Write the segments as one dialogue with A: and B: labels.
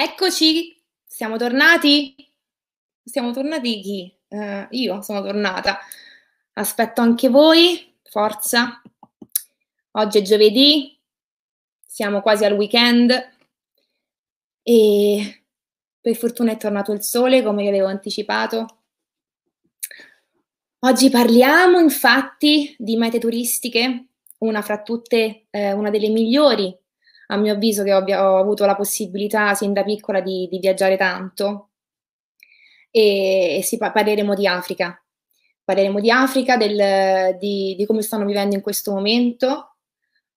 A: Eccoci, siamo tornati. Siamo tornati chi? Eh, io sono tornata. Aspetto anche voi, forza. Oggi è giovedì, siamo quasi al weekend e per fortuna è tornato il sole come vi avevo anticipato. Oggi parliamo infatti di mete turistiche, una fra tutte, eh, una delle migliori a mio avviso che ho, ho avuto la possibilità sin da piccola di, di viaggiare tanto e, e sì, parleremo di Africa. Parleremo di Africa, del, di, di, come stanno vivendo in questo momento,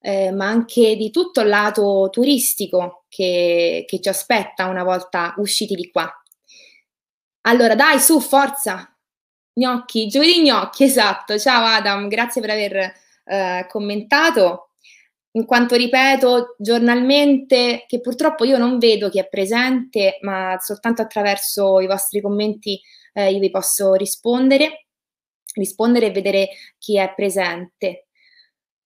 A: eh, ma anche di tutto il lato turistico che, che ci aspetta una volta usciti di qua. Allora, dai, su, forza! Gnocchi, giovedì gnocchi, esatto. Ciao Adam, grazie per aver eh, commentato in quanto ripeto giornalmente che purtroppo io non vedo chi è presente, ma soltanto attraverso i vostri commenti eh, io vi posso rispondere, rispondere e vedere chi è presente.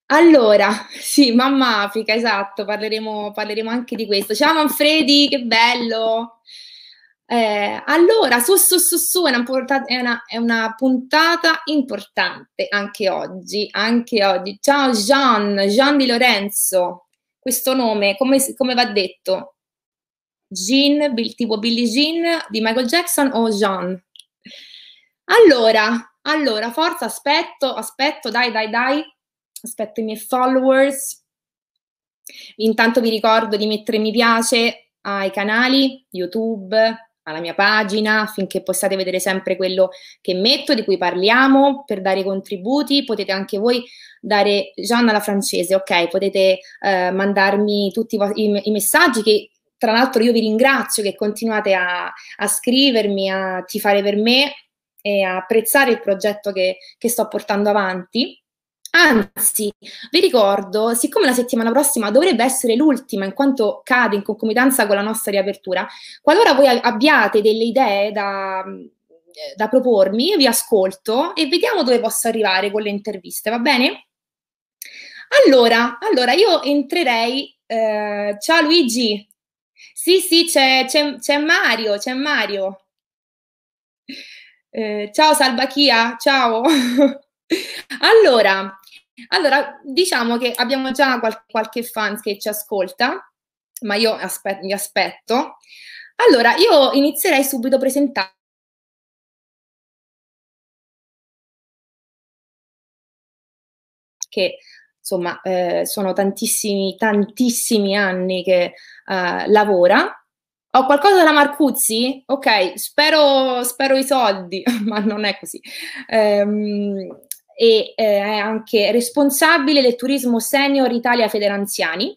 A: Allora, sì, Mamma Africa, esatto, parleremo, parleremo anche di questo. Ciao Manfredi, che bello! Eh, allora, su su su su è una, portata, è, una, è una, puntata importante anche oggi, anche oggi. Ciao Jean, Jean di Lorenzo, questo nome come, come va detto? Jean, tipo Billie Jean di Michael Jackson o Jean? Allora, allora, forza, aspetto, aspetto, dai, dai, dai, aspetto i miei followers. Intanto vi ricordo di mettere mi piace ai canali YouTube, alla mia pagina affinché possiate vedere sempre quello che metto, di cui parliamo, per dare i contributi, potete anche voi dare Gianna la francese, ok? Potete eh, mandarmi tutti i, i messaggi che tra l'altro io vi ringrazio che continuate a, a scrivermi, a tifare per me e a apprezzare il progetto che, che sto portando avanti. Anzi, vi ricordo, siccome la settimana prossima dovrebbe essere l'ultima, in quanto cade in concomitanza con la nostra riapertura, qualora voi abbiate delle idee da, eh, da propormi, vi ascolto e vediamo dove posso arrivare con le interviste, va bene? Allora, allora io entrerei. Eh, ciao Luigi. Sì, sì, c'è, c'è, c'è Mario, c'è Mario. Eh, ciao Salvachia, ciao. allora, allora, diciamo che abbiamo già qualche, qualche fans che ci ascolta, ma io aspe- mi aspetto. Allora, io inizierei
B: subito presentando.
A: Che insomma eh, sono tantissimi, tantissimi anni che eh, lavora. Ho qualcosa da Marcuzzi? Ok, spero, spero i soldi, ma non è così. Ehm, e eh, è anche responsabile del turismo senior Italia Federanziani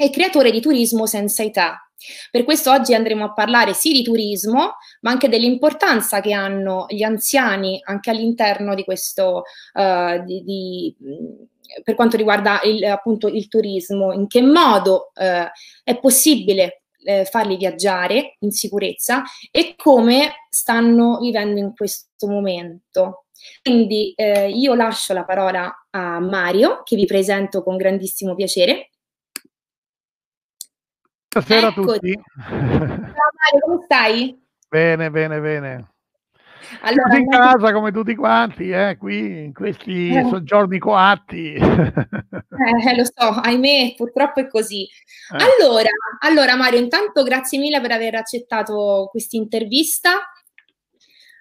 A: e creatore di Turismo Senza Età. Per questo oggi andremo a parlare sì di turismo, ma anche dell'importanza che hanno gli anziani anche all'interno di questo, uh, di, di, mm, per quanto riguarda il, appunto il turismo, in che modo uh, è possibile eh, farli viaggiare in sicurezza e come stanno vivendo in questo momento. Quindi eh, io lascio la parola a Mario, che vi presento con grandissimo piacere.
B: Buonasera Eccoli. a ecco, tutti. Ciao
A: Mario, come stai?
B: Bene, bene, bene. Allora, in casa come tutti quanti, eh, qui in questi eh. soggiorni coatti.
A: Eh, lo so, ahimè, purtroppo è così. Eh. Allora, allora, Mario, intanto grazie mille per aver accettato questa intervista.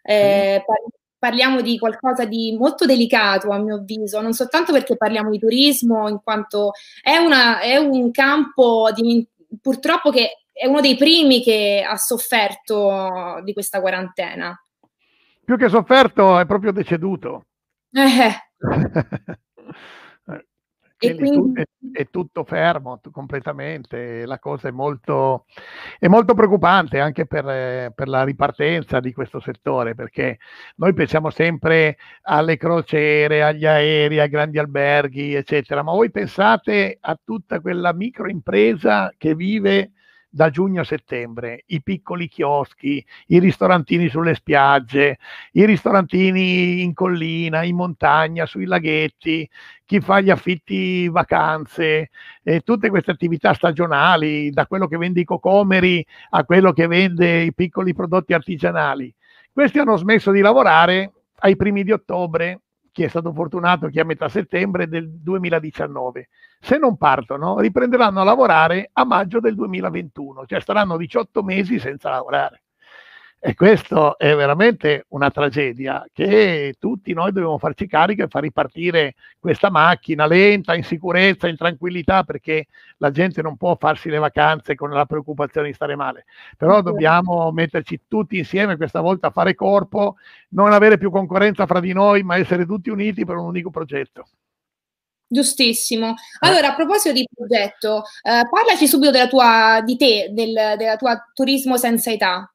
A: Eh, parliamo di qualcosa di molto delicato a mio avviso, non soltanto perché parliamo di turismo, in quanto è, una, è un campo di, purtroppo che è uno dei primi che ha sofferto di questa quarantena.
B: Più che sofferto è proprio deceduto.
A: Eh. eh.
B: E quindi... è, è, tutto fermo completamente, la cosa è molto, è molto preoccupante anche per, eh, per, la ripartenza di questo settore, perché noi pensiamo sempre alle crociere, agli aerei, ai grandi alberghi, eccetera, ma voi pensate a tutta quella microimpresa che vive da giugno a settembre, i piccoli chioschi, i ristorantini sulle spiagge, i ristorantini in collina, in montagna, sui laghetti, chi fa gli affitti vacanze, eh, tutte queste attività stagionali, da quello che vende i cocomeri a quello che vende i piccoli prodotti artigianali. Questi hanno smesso di lavorare ai primi di ottobre chi è stato fortunato, chi è a metà settembre del 2019. Se non partono, riprenderanno a lavorare a maggio del 2021, cioè staranno 18 mesi senza lavorare. E questo è veramente una tragedia che tutti noi dobbiamo farci carico e far ripartire questa macchina lenta, in sicurezza, in tranquillità, perché la gente non può farsi le vacanze con la preoccupazione di stare male. Però dobbiamo metterci tutti insieme questa volta a fare corpo, non avere più concorrenza fra di noi, ma essere tutti uniti per un unico progetto.
A: Giustissimo. Eh. Allora, a proposito di progetto, eh, parlaci subito della tua, di te, del, della tua turismo senza età.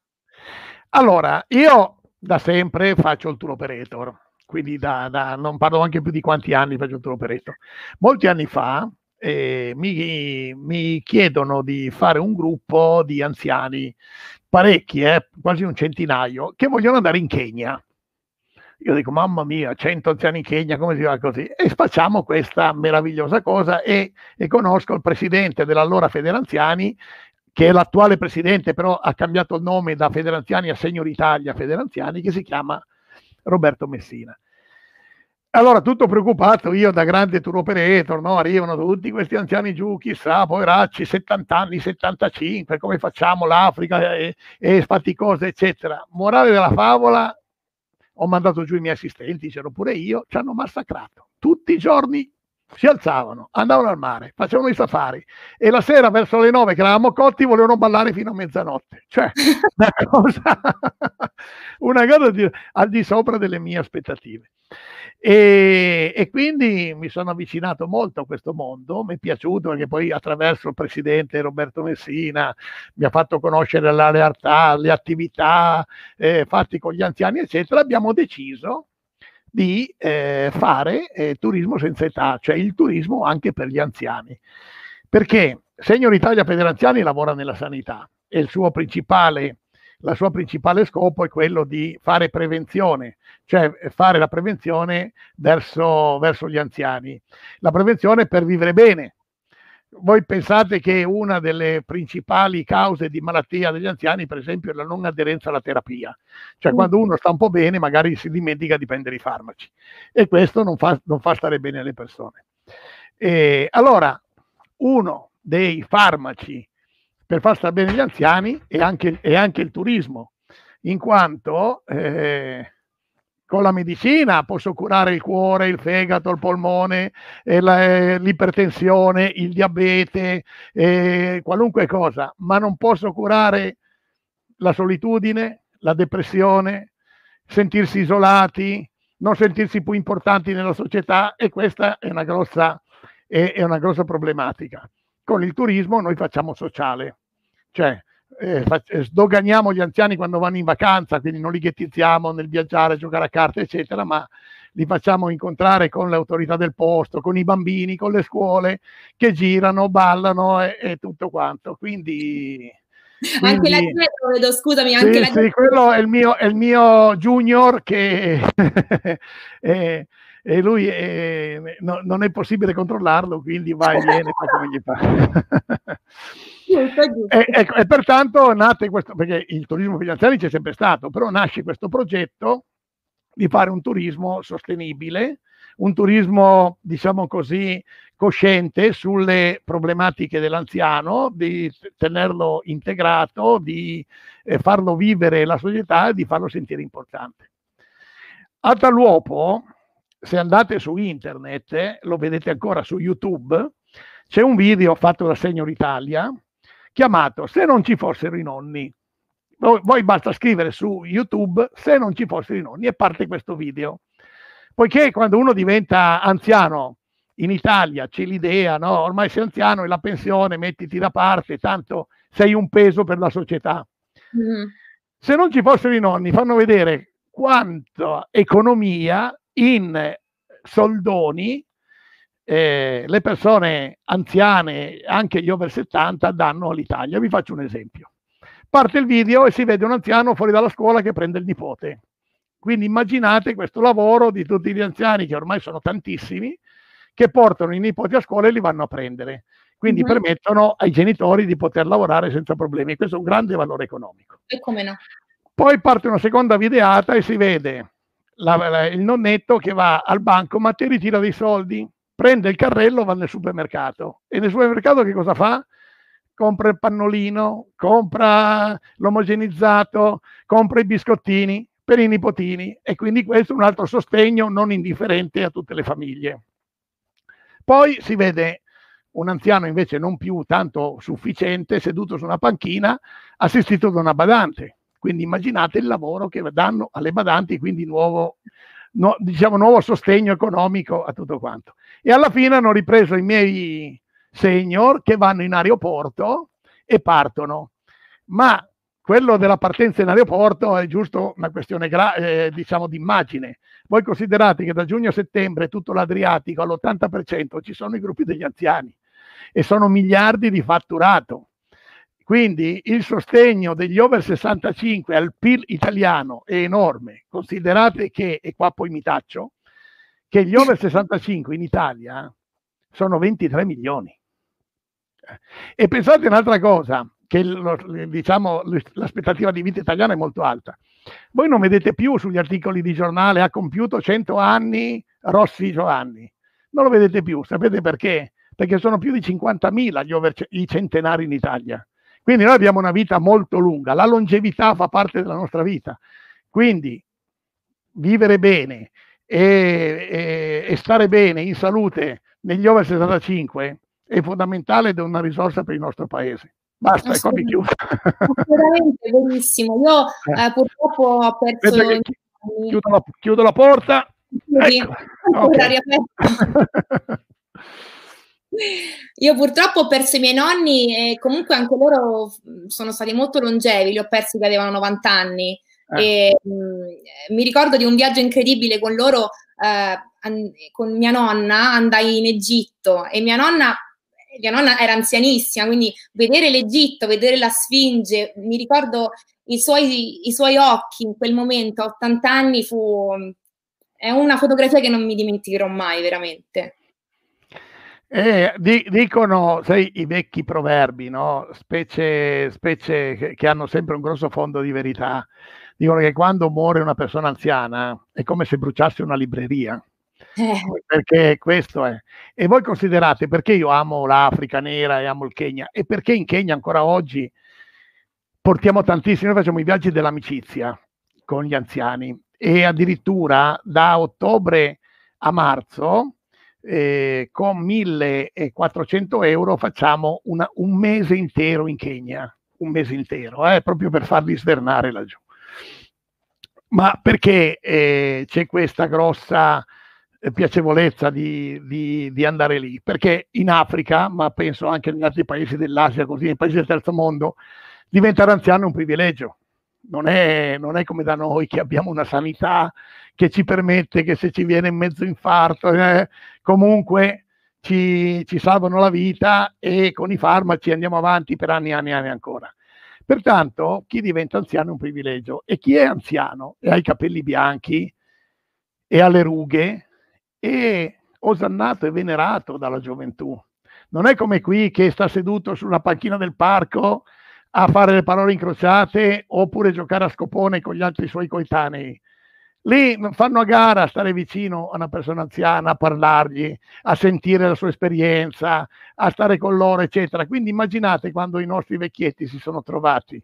B: Allora, io da sempre faccio il tour operator, quindi da, da, non parlo anche più di quanti anni faccio il tour operator. Molti anni fa eh, mi, mi, chiedono di fare un gruppo di anziani, parecchi, eh, quasi un centinaio, che vogliono andare in Kenya. Io dico, mamma mia, 100 anziani in Kenya, come si va così? E facciamo questa meravigliosa cosa e, e conosco il presidente dell'allora Federanziani che è l'attuale presidente, però ha cambiato il nome da Federanziani a Signor Italia Federanziani, che si chiama Roberto Messina. Allora, tutto preoccupato, io da grande tour operator, no? arrivano tutti questi anziani giù, chissà, poveracci, 70 anni, 75, come facciamo l'Africa, e, e faticosa, eccetera. Morale della favola, ho mandato giù i miei assistenti, c'ero pure io, ci hanno massacrato tutti i giorni si alzavano, andavano al mare, facevano i safari e la sera verso le nove che eravamo cotti volevano ballare fino a mezzanotte. Cioè, una cosa, una cosa di, al di sopra delle mie aspettative. E, e, quindi mi sono avvicinato molto a questo mondo, mi è piaciuto perché poi attraverso il presidente Roberto Messina mi ha fatto conoscere la realtà, le attività eh, fatte con gli anziani, eccetera. Abbiamo deciso di eh, fare eh, turismo senza età, cioè il turismo anche per gli anziani. Perché Senior Italia per gli anziani lavora nella sanità e il suo principale la sua principale scopo è quello di fare prevenzione, cioè eh, fare la prevenzione verso, verso, gli anziani, la prevenzione per vivere bene, voi pensate che una delle principali cause di malattia degli anziani, per esempio, è la non aderenza alla terapia. Cioè mm. quando uno sta un po' bene, magari si dimentica di prendere i farmaci e questo non fa, non fa stare bene le persone. E allora, uno dei farmaci per far stare bene gli anziani è anche, è anche il turismo, in quanto eh, con la medicina posso curare il cuore, il fegato, il polmone, eh, eh, l'ipertensione, il diabete, eh, qualunque cosa, ma non posso curare la solitudine, la depressione, sentirsi isolati, non sentirsi più importanti nella società e questa è una grossa, è una grossa problematica. Con il turismo noi facciamo sociale, cioè eh, eh, sdoganiamo gli anziani quando vanno in vacanza, quindi non li ghettizziamo nel viaggiare, giocare a carte, eccetera, ma li facciamo incontrare con le autorità del posto, con i bambini, con le scuole che girano, ballano e, e tutto quanto. Quindi, quindi anche la vedo, scusami, anche sì, la Sì, quello è il mio, è il mio junior che e, e lui è, no, non è possibile controllarlo, quindi va e viene, fa come gli fa. E, e, ecco, e, pertanto nate questo, perché il turismo finanziario c'è sempre stato, però nasce questo progetto di fare un turismo sostenibile, un turismo, diciamo così, cosciente sulle problematiche dell'anziano, di tenerlo integrato, di eh, farlo vivere la società e di farlo sentire importante. A tal uopo, se andate su internet, lo vedete ancora su YouTube, c'è un video fatto da Senior Italia chiamato Se non ci fossero i nonni. Voi basta scrivere su YouTube Se non ci fossero i nonni e parte questo video. Poiché quando uno diventa anziano in Italia c'è l'idea, no? ormai sei anziano e la pensione mettiti da parte, tanto sei un peso per la società. Mm. Se non ci fossero i nonni, fanno vedere quanta economia in soldoni eh, le persone anziane, anche gli over 70, danno all'Italia. Vi faccio un esempio. Parte il video e si vede un anziano fuori dalla scuola che prende il nipote. Quindi immaginate questo lavoro di tutti gli anziani, che ormai sono tantissimi, che portano i nipoti a scuola e li vanno a prendere. Quindi mm-hmm. permettono ai genitori di poter lavorare senza problemi. Questo è un grande valore economico. E come no? Poi parte una seconda videata e si vede la, la, il nonnetto che va al bancomat e ritira dei soldi prende il carrello, va nel supermercato e nel supermercato che cosa fa? Compra il pannolino, compra l'omogenizzato, compra i biscottini per i nipotini e quindi questo è un altro sostegno non indifferente a tutte le famiglie. Poi si vede un anziano invece non più tanto sufficiente seduto su una panchina assistito da una badante. Quindi immaginate il lavoro che danno alle badanti, quindi nuovo no, diciamo, nuovo sostegno economico a tutto quanto. E alla fine hanno ripreso i miei senior che vanno in aeroporto e partono. Ma quello della partenza in aeroporto è giusto una questione gra- eh, diciamo di immagine. Voi considerate che da giugno a settembre tutto l'Adriatico all'80% ci sono i gruppi degli anziani e sono miliardi di fatturato. Quindi il sostegno degli over 65 al PIL italiano è enorme. Considerate che, e qua poi mi taccio, che gli over 65 in Italia sono 23 milioni. E pensate un'altra cosa, che lo, diciamo, l'aspettativa di vita italiana è molto alta. Voi non vedete più sugli articoli di giornale ha compiuto 100 anni Rossi Giovanni. Non lo vedete più, sapete perché? Perché sono più di 50.000 over, i centenari in Italia. Quindi noi abbiamo una vita molto lunga, la longevità fa parte della nostra vita, quindi vivere bene e, e, e stare bene in salute negli over 65 è fondamentale ed è una risorsa per il nostro paese. Basta, è ecco, qua mi chiudo.
A: benissimo. Io eh. eh, purtroppo
B: ho perso... Che, chiudo, la, chiudo la porta. Sì, ecco. Okay.
A: Io purtroppo ho perso i miei nonni e comunque anche loro sono stati molto longevi, li ho persi che avevano 90 anni. Eh. E, mh, mi ricordo di un viaggio incredibile con loro, eh, an- con mia nonna, andai in Egitto e mia nonna, mia nonna era anzianissima, quindi vedere l'Egitto, vedere la Sfinge, mi ricordo i suoi, i suoi occhi in quel momento, a 80 anni, fu... È una fotografia che non mi dimenticherò mai, veramente.
B: Eh, di, dicono, sai, i vecchi proverbi, no? specie, specie che, che hanno sempre un grosso fondo di verità, dicono che quando muore una persona anziana è come se bruciasse una libreria. Eh. Perché questo è. E voi considerate perché io amo l'Africa nera e amo il Kenya e perché in Kenya ancora oggi portiamo tantissimi, noi facciamo i viaggi dell'amicizia con gli anziani e addirittura da ottobre a marzo eh, con 1400 euro facciamo una, un mese intero in Kenya, un mese intero, eh, proprio per farli svernare laggiù. Ma perché eh, c'è questa grossa eh, piacevolezza di, di, di, andare lì? Perché in Africa, ma penso anche in altri paesi dell'Asia, così, nei paesi del terzo mondo, diventare anziano è un privilegio non è, non è, come da noi che abbiamo una sanità che ci permette che se ci viene in mezzo infarto, eh, comunque ci, ci, salvano la vita e con i farmaci andiamo avanti per anni e anni e anni ancora. Pertanto chi diventa anziano è un privilegio e chi è anziano e ha i capelli bianchi e ha le rughe è osannato e venerato dalla gioventù. Non è come qui che sta seduto sulla panchina del parco a fare le parole incrociate oppure giocare a scopone con gli altri suoi coetanei. Lì fanno a gara stare vicino a una persona anziana, a parlargli, a sentire la sua esperienza, a stare con loro, eccetera. Quindi immaginate quando i nostri vecchietti si sono trovati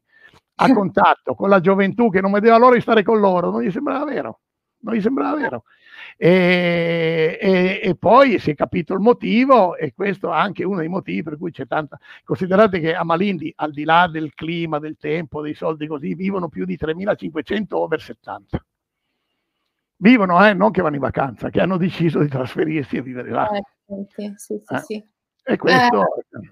B: a contatto con la gioventù che non vedeva l'ora di stare con loro, non gli sembrava vero non gli sembrava vero. E, e, e, poi si è capito il motivo e questo è anche uno dei motivi per cui c'è tanta... Considerate che a Malindi, al di là del clima, del tempo, dei soldi così, vivono più di 3.500 over 70. Vivono, eh, non che vanno in vacanza, che hanno deciso di trasferirsi e vivere là. Eh,
A: sì, sì, eh? sì.
B: E questo... Eh,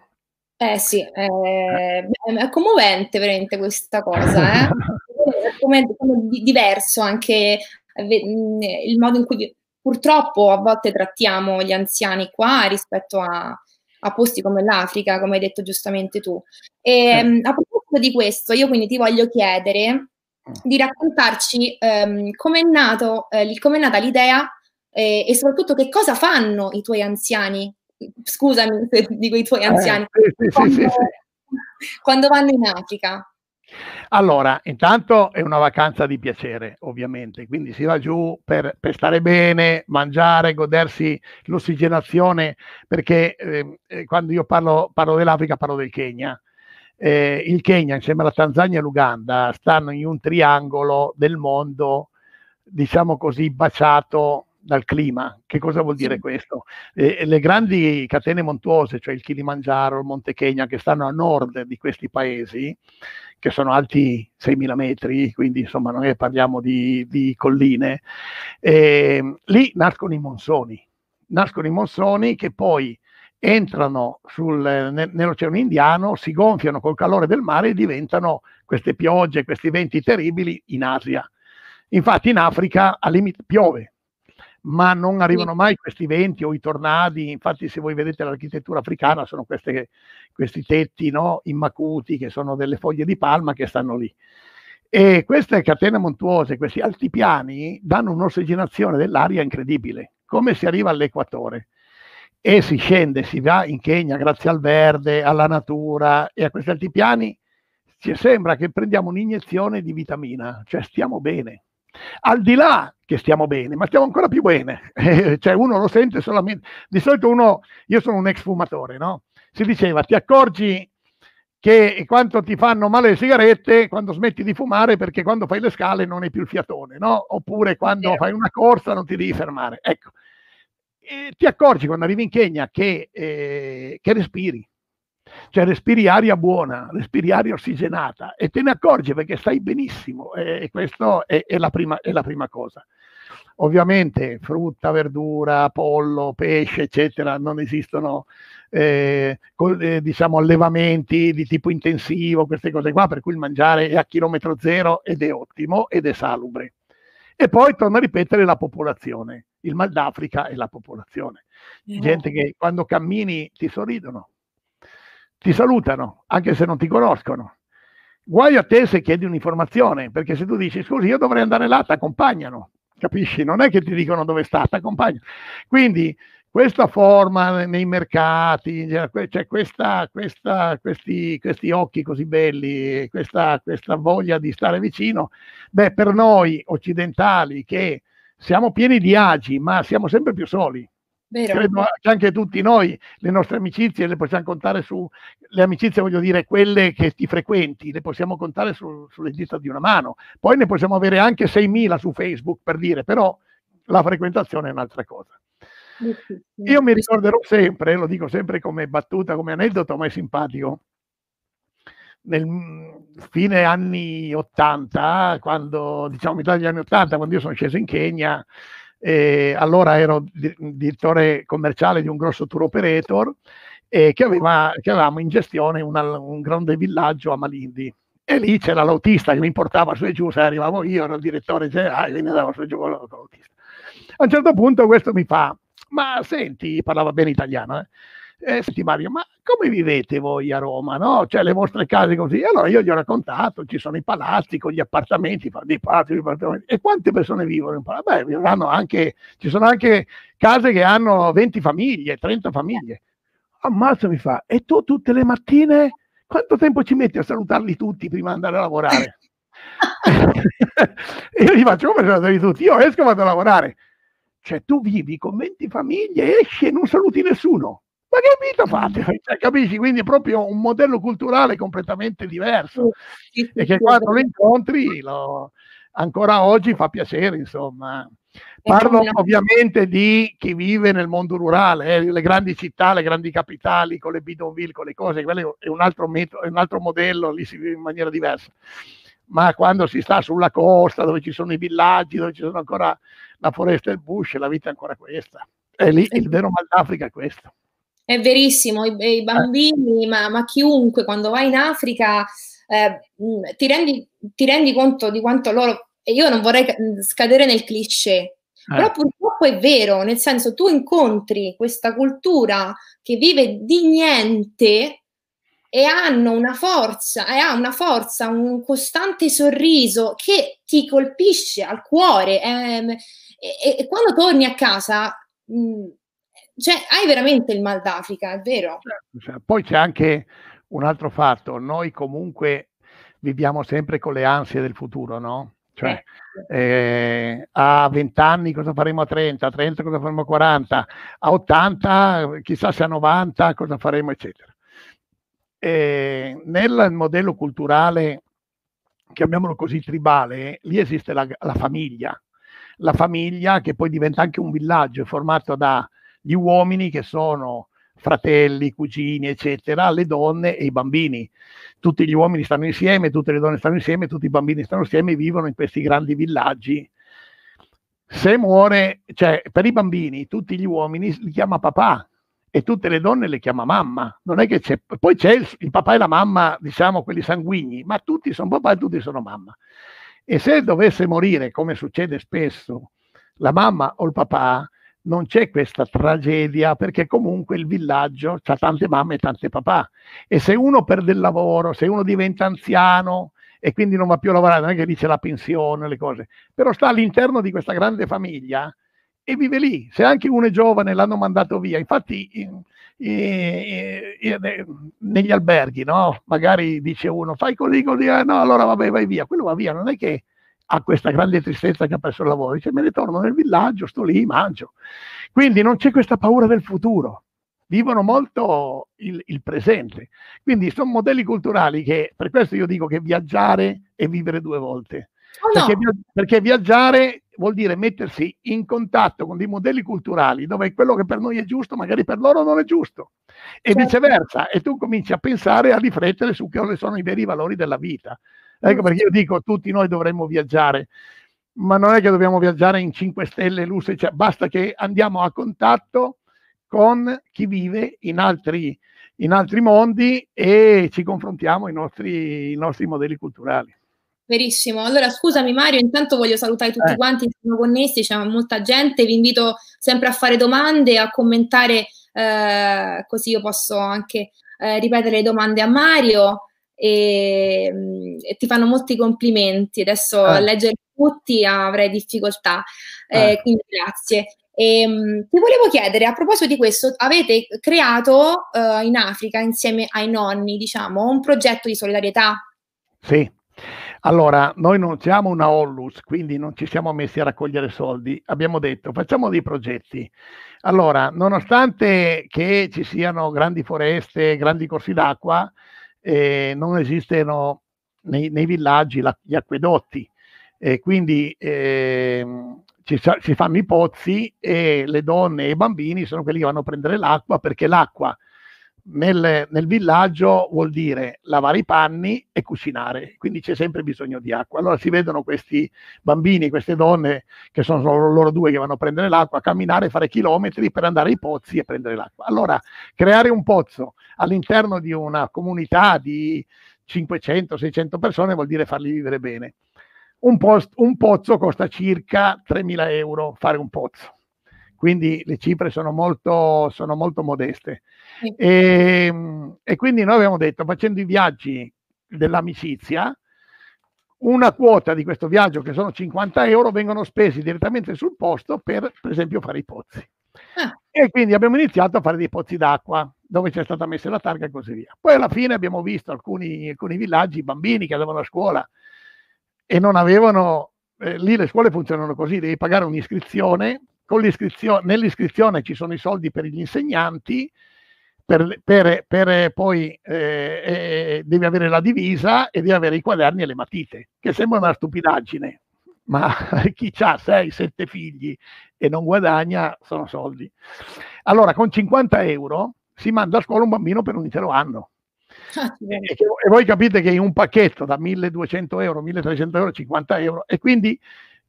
A: eh sì, eh, è commovente veramente questa cosa, eh? come, come diverso anche Mm, il modo in cui purtroppo a volte trattiamo gli anziani qua rispetto a, a posti come l'Africa, come hai detto giustamente tu. E, ehm, eh. a proposito di questo, io quindi ti voglio chiedere di raccontarci um, come è nata l'idea eh, e soprattutto che cosa fanno i tuoi anziani. Scusami se dico i tuoi eh, anziani. Eh, sì, sì, quando, sì, quando vanno in Africa.
B: Allora, intanto è una vacanza di piacere, ovviamente, quindi si va giù per, per stare bene, mangiare, godersi l'ossigenazione, perché ehm, eh, quando io parlo, parlo, dell'Africa parlo del Kenya. Eh, il Kenya, insieme alla Tanzania e l'Uganda, stanno in un triangolo del mondo, diciamo così, baciato dal clima. Che cosa vuol dire sì. questo? Eh, le grandi catene montuose, cioè il Kilimanjaro, il Monte Kenya, che stanno a nord di questi paesi, che sono alti 6.000 metri, quindi insomma noi parliamo di, di colline, eh, lì nascono i monsoni. Nascono i monsoni che poi entrano sul, nel, nell'Oceano Indiano, si gonfiano col calore del mare e diventano queste piogge, questi venti terribili in Asia. Infatti in Africa limite, piove, ma non arrivano mai questi venti o i tornadi. Infatti, se voi vedete l'architettura africana, sono queste, questi tetti no, immacuti che sono delle foglie di palma che stanno lì. E queste catene montuose, questi altipiani, danno un'ossigenazione dell'aria incredibile, come si arriva all'equatore. E si scende, si va in Kenya grazie al verde, alla natura e a questi altipiani. Ci sembra che prendiamo un'iniezione di vitamina, cioè stiamo bene al di là che stiamo bene, ma stiamo ancora più bene, cioè uno lo sente solamente, di solito uno, io sono un ex fumatore, no? Si diceva, ti accorgi che quanto ti fanno male le sigarette quando smetti di fumare perché quando fai le scale non hai più il fiatone, no? Oppure quando fai una corsa non ti devi fermare. Ecco, e ti accorgi quando arrivi in Kenya che, eh, che respiri, cioè respiri aria buona, respiri aria ossigenata e te ne accorgi perché stai benissimo e questa è, è, la prima, è la prima cosa. Ovviamente frutta, verdura, pollo, pesce, eccetera, non esistono eh, con, eh, diciamo, allevamenti di tipo intensivo, queste cose qua, per cui il mangiare è a chilometro zero ed è ottimo ed è salubre. E poi torna a ripetere la popolazione, il mal d'Africa è la popolazione. Eh. Gente che quando cammini ti sorridono, ti salutano, anche se non ti conoscono. Guai a te se chiedi un'informazione, perché se tu dici scusi, io dovrei andare là, ti accompagnano, capisci? Non è che ti dicono dove sta, ti accompagnano. Quindi questa forma nei mercati, cioè, cioè questa, questa, questi, questi, occhi così belli, questa, questa voglia di stare vicino, beh, per noi occidentali che siamo pieni di agi, ma siamo sempre più soli, Vero. Credo che anche tutti noi, le nostre amicizie le possiamo contare su, le amicizie voglio dire quelle che ti frequenti, le possiamo contare su, sulle dita di una mano. Poi ne possiamo avere anche 6.000 su Facebook per dire, però la frequentazione è un'altra cosa. Io mi ricorderò sempre, lo dico sempre come battuta, come aneddoto, ma è simpatico. Nel mm, fine anni 80, quando diciamo metà degli anni 80, quando io sono sceso in Kenya, e allora ero direttore commerciale di un grosso tour operator eh, che, aveva, che, avevamo in gestione una, un grande villaggio a Malindi. E lì c'era l'autista che mi portava su e giù, se arrivavo io ero il direttore generale, quindi andavo su e giù con l'autista. A un certo punto questo mi fa, ma senti, parlava bene italiano, eh? Eh, senti Mario, ma come vivete voi a Roma, no? Cioè le vostre case così. Allora io gli ho raccontato, ci sono i palazzi con gli appartamenti, dei palazzi, dei appartamenti. E quante persone vivono in palazzo? Beh, anche, ci sono anche case che hanno 20 famiglie, 30 famiglie. Ammazza mi fa, e tu tutte le mattine quanto tempo ci metti a salutarli tutti prima di andare a lavorare? io gli faccio come salutarli tutti, io esco e vado a lavorare. Cioè tu vivi con 20 famiglie, esci e non saluti nessuno. Ma che vita fate? Cioè, capisci? Quindi è proprio un modello culturale completamente diverso e che quando lo incontri lo... ancora oggi fa piacere, insomma. Eh, Parlo ovviamente di chi vive nel mondo rurale, eh, le grandi città, le grandi capitali, con le bidonville, con le cose, quello è un altro, metodo, è un altro modello, lì si vive in maniera diversa. Ma quando si sta sulla costa, dove ci sono i villaggi, dove ci sono ancora la foresta e il bush, la vita è ancora questa. E lì eh, il vero mal d'Africa è questo.
A: È verissimo, i, i eh. bambini, ma, ma, chiunque, quando vai in Africa, eh, mm, ti, rendi, ti, rendi, conto di quanto loro... E io non vorrei mm, scadere nel cliché, eh. però purtroppo è vero, nel senso tu incontri questa cultura che vive di niente e hanno una forza, e ha una forza, un costante sorriso che ti colpisce al cuore. Eh, e, e, quando torni a casa... Mh, mm, cioè hai veramente il mal d'Africa, è vero. Certo,
B: cioè, poi c'è anche un altro fatto, noi comunque viviamo sempre con le ansie del futuro, no? Cioè, eh, eh a 20 anni cosa faremo a 30, a 30 cosa faremo a 40, a 80 chissà se a 90 cosa faremo, eccetera. Eh, nel modello culturale, chiamiamolo così, tribale, lì esiste la, la famiglia, la famiglia che poi diventa anche un villaggio formato da gli uomini che sono fratelli, cugini, eccetera, le donne e i bambini. Tutti gli uomini stanno insieme, tutte le donne stanno insieme, tutti i bambini stanno insieme e vivono in questi grandi villaggi. Se muore, cioè per i bambini, tutti gli uomini li chiama papà e tutte le donne le chiama mamma. Non è che c'è, poi c'è il, il papà e la mamma, diciamo quelli sanguigni, ma tutti sono papà e tutti sono mamma. E se dovesse morire, come succede spesso, la mamma o il papà, non c'è questa tragedia perché comunque il villaggio ha tante mamme e tante papà e se uno perde il lavoro, se uno diventa anziano e quindi non va più a lavorare, non è che lì c'è la pensione, le cose, però sta all'interno di questa grande famiglia e vive lì. Se anche uno è giovane l'hanno mandato via, infatti in, in, in, negli alberghi, no? magari dice uno fai così, così, eh, no, allora vabbè vai via, quello va via, non è che a questa grande tristezza che ha perso il lavoro, dice me ne torno nel villaggio, sto lì, mangio. Quindi non c'è questa paura del futuro, vivono molto il, il, presente. Quindi sono modelli culturali che, per questo io dico che viaggiare è vivere due volte. Oh no. perché, perché, viaggiare vuol dire mettersi in contatto con dei modelli culturali dove quello che per noi è giusto magari per loro non è giusto e certo. viceversa e tu cominci a pensare, a riflettere su che sono i veri valori della vita. Ecco mm. perché io dico, tutti noi dovremmo viaggiare, ma non è che dobbiamo viaggiare in 5 stelle luce, cioè, basta che andiamo a contatto con chi vive in altri, in altri mondi e ci confrontiamo i nostri, i nostri modelli culturali.
A: Verissimo. Allora, scusami Mario, intanto voglio salutare tutti eh. quanti, sono connessi, c'è molta gente, vi invito sempre a fare domande, a commentare, eh, così io posso anche eh, ripetere le domande a Mario e, mm, e ti fanno molti complimenti. Adesso ah. a leggerli tutti avrei difficoltà, eh, ah. eh, quindi grazie. E, ehm, ti volevo chiedere, a proposito di questo, avete creato uh, in Africa, insieme ai nonni, diciamo, un progetto di solidarietà?
B: Sì. Allora, noi non siamo una Ollus, quindi non ci siamo messi a raccogliere soldi. Abbiamo detto, facciamo dei progetti. Allora, nonostante che ci siano grandi foreste, grandi corsi d'acqua, eh, non esistono nei, nei villaggi la, gli acquedotti e quindi eh, ci, ci fanno i pozzi e le donne e i bambini sono quelli che vanno a prendere l'acqua perché l'acqua nel, nel, villaggio vuol dire lavare i panni e cucinare, quindi c'è sempre bisogno di acqua. Allora si vedono questi bambini, queste donne, che sono loro due che vanno a prendere l'acqua, a camminare, fare chilometri per andare ai pozzi e prendere l'acqua. Allora creare un pozzo all'interno di una comunità di 500-600 persone vuol dire farli vivere bene. Un, post, un pozzo costa circa 3.000 euro fare un pozzo quindi le cifre sono molto, sono molto modeste. E, ehm, e quindi noi abbiamo detto, facendo i viaggi dell'amicizia, una quota di questo viaggio, che sono 50 euro, vengono spesi direttamente sul posto per, per esempio, fare i pozzi. Ah. E quindi abbiamo iniziato a fare dei pozzi d'acqua dove c'è stata messa la targa e così via. Poi alla fine abbiamo visto alcuni, alcuni villaggi, bambini che andavano a scuola e non avevano, eh, lì le scuole funzionano così, devi pagare un'iscrizione, nell'iscrizione ci sono i soldi per gli insegnanti per, per, per eh, poi eh, eh, devi avere la divisa e devi avere i quaderni e le matite, che sembra una stupidaggine, ma chi ha 6, 7 figli e non guadagna sono soldi. Allora, con 50 euro si manda a scuola un bambino per un intero anno. Ah, e voi capite che in un pacchetto da 1200 euro, 1300 euro, 50 euro, e quindi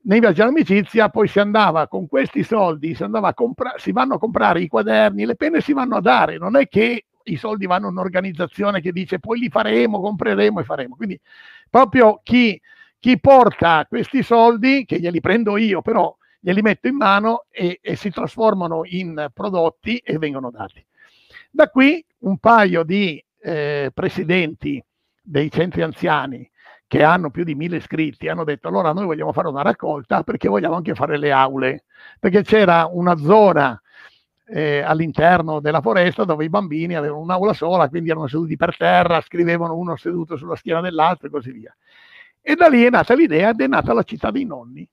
B: nei viaggi d'amicizia poi si andava con questi soldi, si, andava a compra- si vanno a comprare i quaderni, le penne si vanno a dare, non è che i soldi vanno a un'organizzazione che dice poi li faremo, compreremo e faremo. Quindi proprio chi, chi porta questi soldi, che glieli prendo io però, glieli metto in mano e, e si trasformano in prodotti e vengono dati. Da qui un paio di eh, presidenti dei centri anziani che hanno più di mille iscritti hanno detto allora noi vogliamo fare una raccolta perché vogliamo anche fare le aule, perché c'era una zona eh, all'interno della foresta dove i bambini avevano un'aula sola, quindi erano seduti per terra, scrivevano uno seduto sulla schiena dell'altro e così via. E da lì è nata l'idea ed è nata la città dei nonni,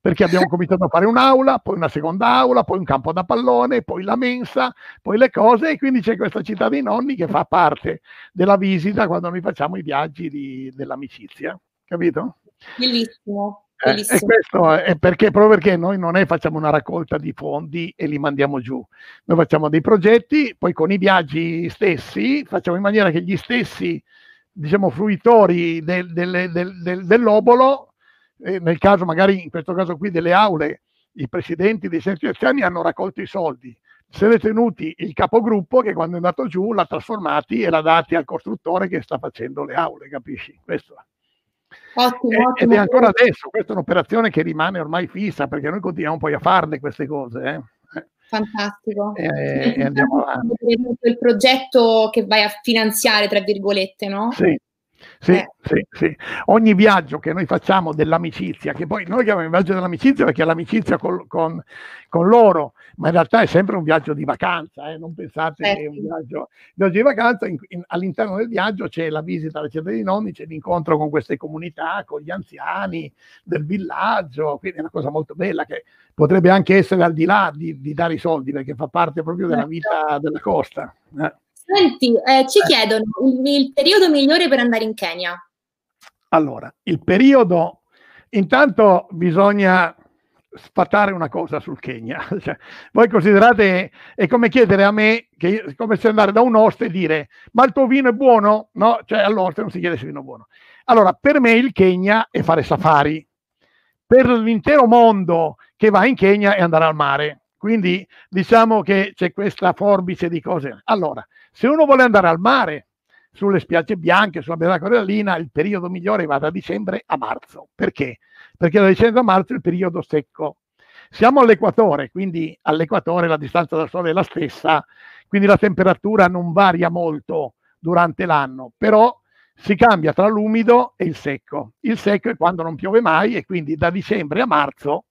B: perché abbiamo cominciato a fare un'aula, poi una seconda aula, poi un campo da pallone, poi la mensa, poi le cose e quindi c'è questa città dei nonni che fa parte della visita quando noi facciamo i viaggi di, dell'amicizia, capito?
A: Bellissimo.
B: Eh, e questo è perché, proprio perché noi non è facciamo una raccolta di fondi e li mandiamo giù, noi facciamo dei progetti, poi con i viaggi stessi facciamo in maniera che gli stessi diciamo, fruitori del, del, del, dell'obolo nel caso magari in questo caso qui delle aule, i presidenti dei centri anziani hanno raccolto i soldi, se ne è tenuti il capogruppo che quando è andato giù l'ha trasformati e l'ha dati al costruttore che sta facendo le aule, capisci? Questo.
A: Ottimo, e, ottimo. Ed è ancora adesso,
B: questa è un'operazione che rimane ormai fissa perché noi continuiamo poi a farle queste cose. Eh.
A: Fantastico. E, eh, e andiamo avanti. Il progetto che vai a finanziare, tra virgolette, no?
B: Sì, sì, eh. sì, sì. Ogni viaggio che noi facciamo dell'amicizia, che poi noi chiamiamo il viaggio dell'amicizia perché è l'amicizia col, con, con, loro, ma in realtà è sempre un viaggio di vacanza, eh? non pensate eh. che è un certo. viaggio, viaggio di vacanza, in, in, all'interno del viaggio c'è la visita alla città dei nonni, c'è l'incontro con queste comunità, con gli anziani del villaggio, quindi è una cosa molto bella che potrebbe anche essere al di là di, di dare i soldi perché fa parte proprio della eh, vita certo. della costa. Eh.
A: Senti, eh, ci eh. chiedono il, il periodo migliore per andare in Kenya.
B: Allora, il periodo, intanto bisogna sfatare una cosa sul Kenya. Cioè, voi considerate, è come chiedere a me, che, come se andare da un oste e dire ma il tuo vino è buono? No, cioè all'oste non si chiede se il vino è buono. Allora, per me il Kenya è fare safari. Per l'intero mondo che va in Kenya è andare al mare. Quindi diciamo che c'è questa forbice di cose. Allora, se uno vuole andare al mare, sulle spiagge bianche, sulla Bella Corallina, il periodo migliore va da dicembre a marzo. Perché? Perché da dicembre a marzo è il periodo secco. Siamo all'equatore, quindi all'equatore la distanza dal Sole è la stessa, quindi la temperatura non varia molto durante l'anno, però si cambia tra l'umido e il secco. Il secco è quando non piove mai e quindi da dicembre a marzo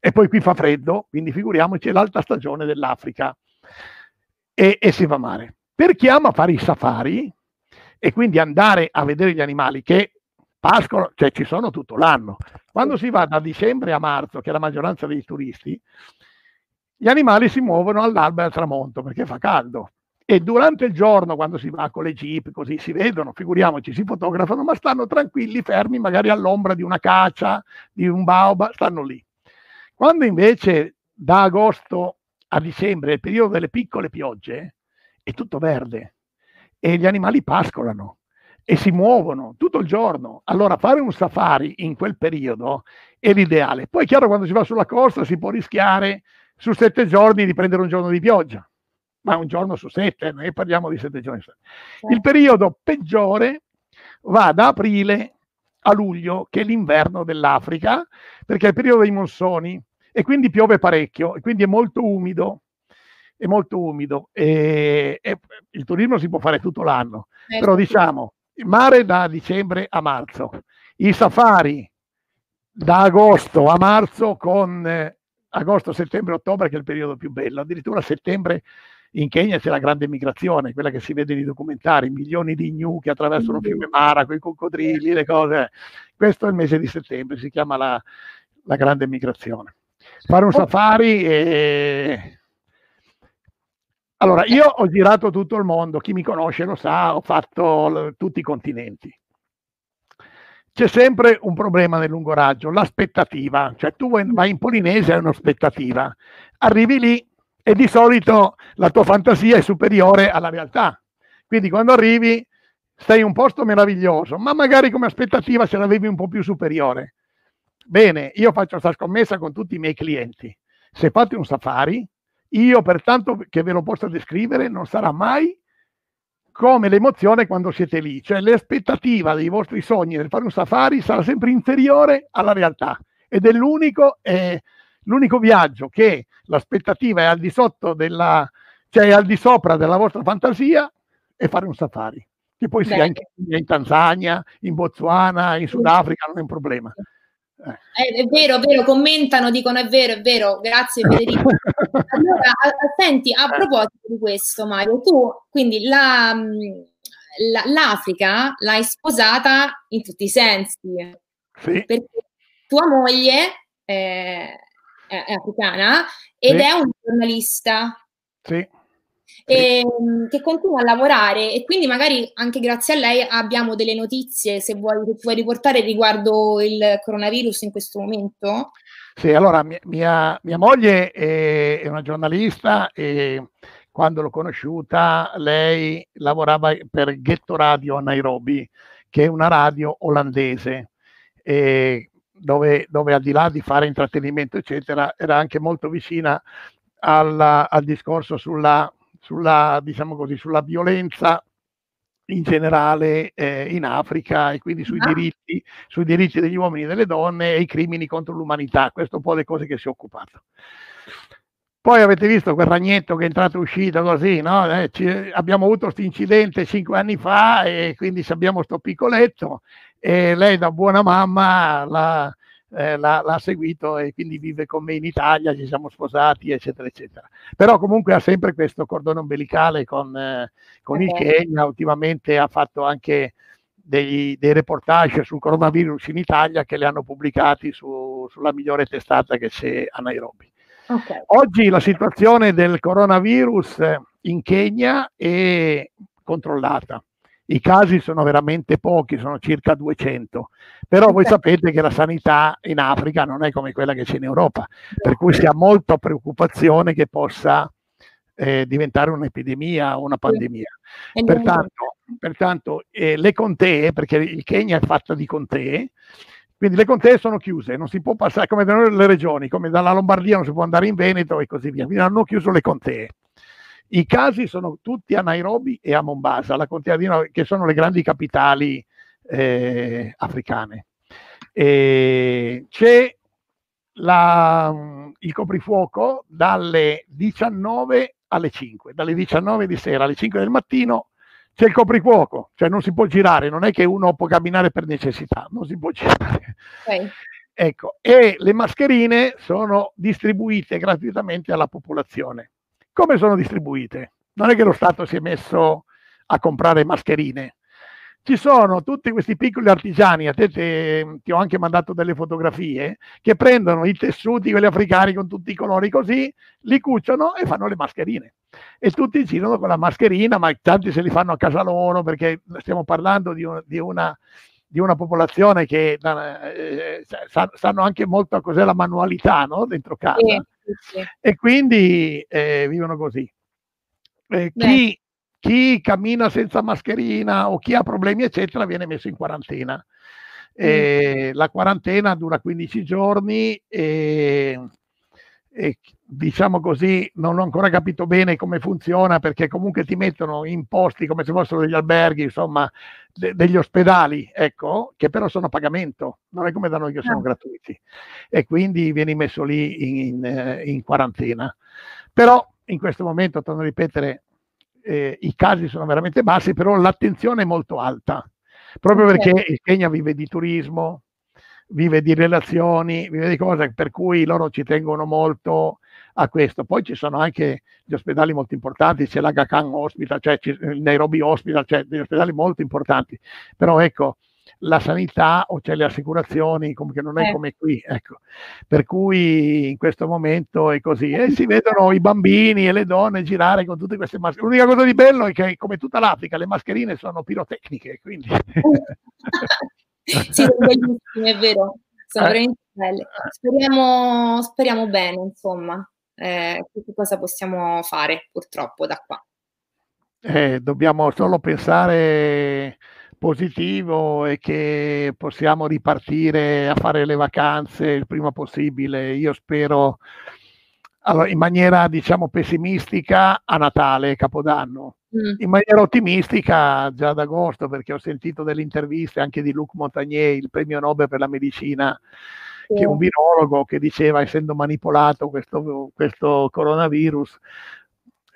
B: e poi qui fa freddo, quindi figuriamoci l'alta stagione dell'Africa e, e si va mare. Per chi ama fare i safari e quindi andare a vedere gli animali che pascolano, cioè ci sono tutto l'anno. Quando si va da dicembre a marzo, che è la maggioranza dei turisti, gli animali si muovono all'alba e al tramonto perché fa caldo. E durante il giorno, quando si va con le jeep, così si vedono, figuriamoci, si fotografano, ma stanno tranquilli, fermi, magari all'ombra di una caccia, di un baoba, stanno lì. Quando invece da agosto a dicembre, il periodo delle piccole piogge, è tutto verde e gli animali pascolano e si muovono tutto il giorno. Allora fare un safari in quel periodo è l'ideale. Poi è chiaro quando si va sulla costa si può rischiare su sette giorni di prendere un giorno di pioggia, ma un giorno su sette, noi parliamo di sette giorni. Certo. Il periodo peggiore va da aprile a luglio, che è l'inverno dell'Africa, perché è il periodo dei monsoni e quindi piove parecchio e quindi è molto umido è molto umido e, e il turismo si può fare tutto l'anno, eh, però certo. diciamo il mare da dicembre a marzo, i safari da agosto a marzo con eh, agosto, settembre, ottobre che è il periodo più bello, addirittura settembre in Kenya c'è la grande migrazione, quella che si vede nei documentari, milioni di gnu che attraversano il mm. fiume Mara con i coccodrilli, le cose. Questo è il mese di settembre, si chiama la, la grande migrazione. Fare un safari e allora, io ho girato tutto il mondo, chi mi conosce lo sa, ho fatto l- tutti i continenti. C'è sempre un problema nel lungo raggio, l'aspettativa, cioè tu vai in Polinesia è un'aspettativa, arrivi lì e di solito la tua fantasia è superiore alla realtà. Quindi quando arrivi stai in un posto meraviglioso, ma magari come aspettativa ce l'avevi un po' più superiore. Bene, io faccio questa scommessa con tutti i miei clienti. Se fate un safari, io, pertanto, che ve lo posso descrivere, non sarà mai come l'emozione quando siete lì, cioè l'aspettativa dei vostri sogni nel fare un safari sarà sempre inferiore alla realtà ed è l'unico, eh, l'unico viaggio che l'aspettativa è al di sotto della, cioè al di sopra della vostra fantasia e fare un safari, che poi sia in, in Tanzania, in Botswana, in Sudafrica, non è un problema.
A: Eh, è vero, è vero, commentano, dicono è vero, è vero, grazie Federico. allora, senti, a eh. proposito di questo Mario, tu quindi la, mm, la, l'Africa l'hai sposata in tutti i sensi, sì. perché tua moglie eh, è, africana ed sì. è un giornalista. Sì e, ehm, che continua a lavorare e quindi magari anche grazie a lei abbiamo delle notizie se vuoi, se vuoi riportare riguardo il coronavirus in questo momento.
B: Sì, allora mia, mia, moglie è, è, una giornalista e quando l'ho conosciuta lei lavorava per Ghetto Radio a Nairobi, che è una radio olandese. E, dove, dove, al di là di fare intrattenimento, eccetera, era anche molto vicina alla, al discorso sulla sulla, diciamo così, sulla violenza in generale eh, in Africa e quindi sui, no. Ah. diritti, sui, diritti, degli uomini e delle donne e i crimini contro l'umanità. Questo è un po' le cose che si è occupato. Poi avete visto quel ragnetto che è entrato e uscito così, no? eh, ci, abbiamo avuto questo incidente cinque anni fa e quindi abbiamo sto piccoletto e lei da buona mamma l'ha, eh, l'ha, l'ha, seguito e quindi vive con me in Italia, ci siamo sposati, eccetera, eccetera. Però comunque ha sempre questo cordone ombelicale con, eh,
A: con okay. il Kenya,
B: ultimamente ha fatto anche degli, dei reportage sul coronavirus in Italia che le hanno pubblicati su, sulla migliore testata che c'è a Nairobi. Okay. Oggi la situazione del coronavirus in Kenya è controllata i casi sono veramente pochi, sono circa 200, però voi sapete che la sanità in Africa non è come quella che c'è in Europa, per cui si ha molta preoccupazione che possa eh, diventare un'epidemia o una pandemia.
A: Pertanto,
B: pertanto eh, le contee, perché il Kenya è fatto di contee, quindi le contee sono chiuse, non si può passare come da noi le regioni, come dalla Lombardia non si può andare in Veneto e così via, quindi hanno chiuso le contee. I casi sono tutti a Nairobi e a Mombasa, la contea di Nairobi, che sono le grandi capitali eh, africane. E c'è la, il coprifuoco dalle 19 alle 5, dalle 19 di sera alle 5 del mattino c'è il coprifuoco, cioè non si può girare, non è che uno può camminare per necessità, non si può girare. Okay. Ecco, e le mascherine sono distribuite gratuitamente alla popolazione come sono distribuite? Non è che lo Stato si è messo a comprare mascherine. Ci sono tutti questi piccoli artigiani, a te, te ti ho anche mandato delle fotografie, che prendono i tessuti, quelli africani con tutti i colori così, li cuciono e fanno le mascherine. E tutti girano con la mascherina, ma tanti se li fanno a casa loro perché stiamo parlando di, un, di una di una popolazione che eh, eh sanno anche molto cos'è la manualità no? dentro casa. Sì. E quindi eh, vivono così. Eh, chi, chi, cammina senza mascherina o chi ha problemi, eccetera, viene messo in quarantena.
A: Mm.
B: La quarantena dura 15 giorni e, e diciamo così, non ho ancora capito bene come funziona perché comunque ti mettono in posti come se fossero degli alberghi, insomma, de- degli ospedali, ecco, che però sono a pagamento, non è come da noi che sono ah. gratuiti e quindi vieni messo lì in, in, eh, in quarantena. Però in questo momento, torno a ripetere, eh, i casi sono veramente bassi, però l'attenzione è molto alta, proprio perché il Kenya vive di turismo, vive di relazioni, vive di cose per cui loro ci tengono molto a questo. Poi ci sono anche gli ospedali molto importanti, c'è l'Aga Khan Hospital, cioè il eh, Nairobi Hospital, cioè degli ospedali molto importanti, però ecco la sanità o c'è le assicurazioni, comunque non è eh. come qui, ecco. Per cui in questo momento è così e si vedono i bambini e le donne girare con tutte queste mascherine. L'unica cosa di bello è che come tutta l'Africa le mascherine sono pirotecniche, quindi
A: Sì, è vero. Sono eh. veramente belle. Speriamo, speriamo bene, insomma eh, cosa possiamo fare purtroppo da qua.
B: Eh, dobbiamo solo pensare positivo e che possiamo ripartire a fare le vacanze il prima possibile. Io spero allora, in maniera diciamo pessimistica a Natale Capodanno, mm. in maniera ottimistica già ad agosto perché ho sentito delle interviste anche di Luc Montagnier, il premio Nobel per la medicina, sì. che un virologo che diceva essendo manipolato questo, questo coronavirus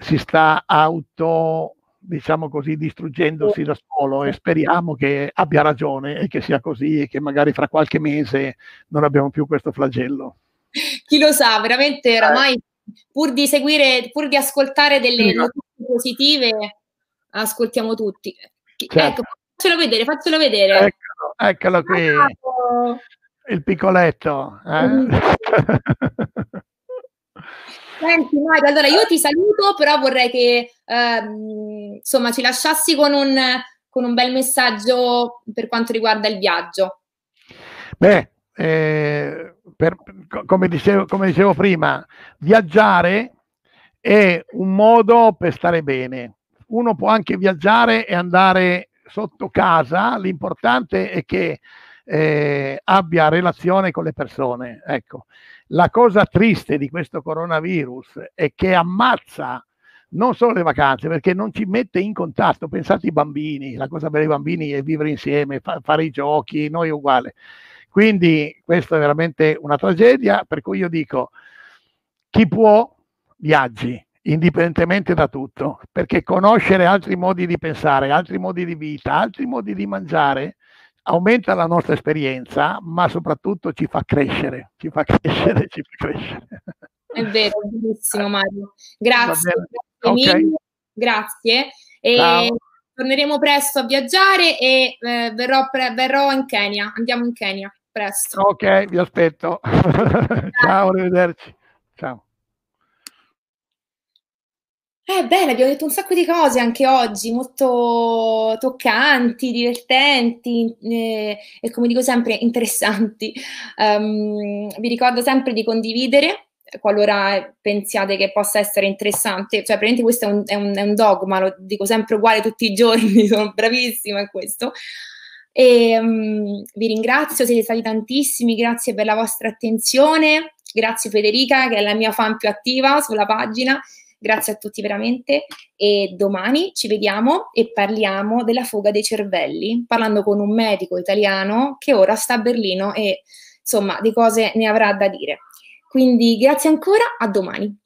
B: si sta auto diciamo così, distruggendosi da solo e speriamo che abbia ragione e che sia così e che magari fra qualche mese non abbiamo più questo flagello.
A: Chi lo sa, veramente eh. oramai pur di seguire, pur di ascoltare delle sì, notizie positive, ascoltiamo tutti. Ecco, certo. Ecco, faccelo vedere, faccelo vedere. Eccolo,
B: eccolo qui.
A: Bravo
B: il piccoletto. Eh? Mm.
A: Senti, Mario, allora io ti saluto, però vorrei che ehm, insomma ci lasciassi con un, con un, bel messaggio per quanto riguarda il viaggio.
B: Beh, eh, per, come, dicevo, come, dicevo, prima, viaggiare è un modo per stare bene. Uno può anche viaggiare e andare sotto casa, l'importante è che eh, abbia relazione con le persone. Ecco, la cosa triste di questo coronavirus è che ammazza non solo le vacanze, perché non ci mette in contatto. Pensate ai bambini, la cosa per i bambini è vivere insieme, fa, fare i giochi, noi uguale. Quindi questa è veramente una tragedia, per cui io dico, chi può viaggi, indipendentemente da tutto, perché conoscere altri modi di pensare, altri modi di vita, altri modi di mangiare aumenta la nostra esperienza, ma soprattutto ci fa crescere, ci fa crescere, ci fa crescere.
A: È vero, benissimo eh. Mario. Grazie, grazie okay. grazie. E Ciao. torneremo presto a viaggiare e eh, verrò, pre- verrò, in Kenya, andiamo in Kenya presto.
B: Ok, vi aspetto. Ciao, arrivederci. Ciao.
A: Eh, bene, abbiamo detto un sacco di cose anche oggi, molto toccanti, divertenti eh, e come dico sempre interessanti. Um, vi ricordo sempre di condividere qualora pensiate che possa essere interessante, cioè praticamente questo è un, è un, è un dogma, lo dico sempre uguale tutti i giorni, sono bravissima a questo. E, um, vi ringrazio, siete stati tantissimi, grazie per la vostra attenzione, grazie Federica che è la mia fan più attiva sulla pagina. Grazie a tutti veramente e domani ci vediamo e parliamo della fuga dei cervelli, parlando con un medico italiano che ora sta a Berlino e insomma di cose ne avrà da dire. Quindi grazie ancora, a domani.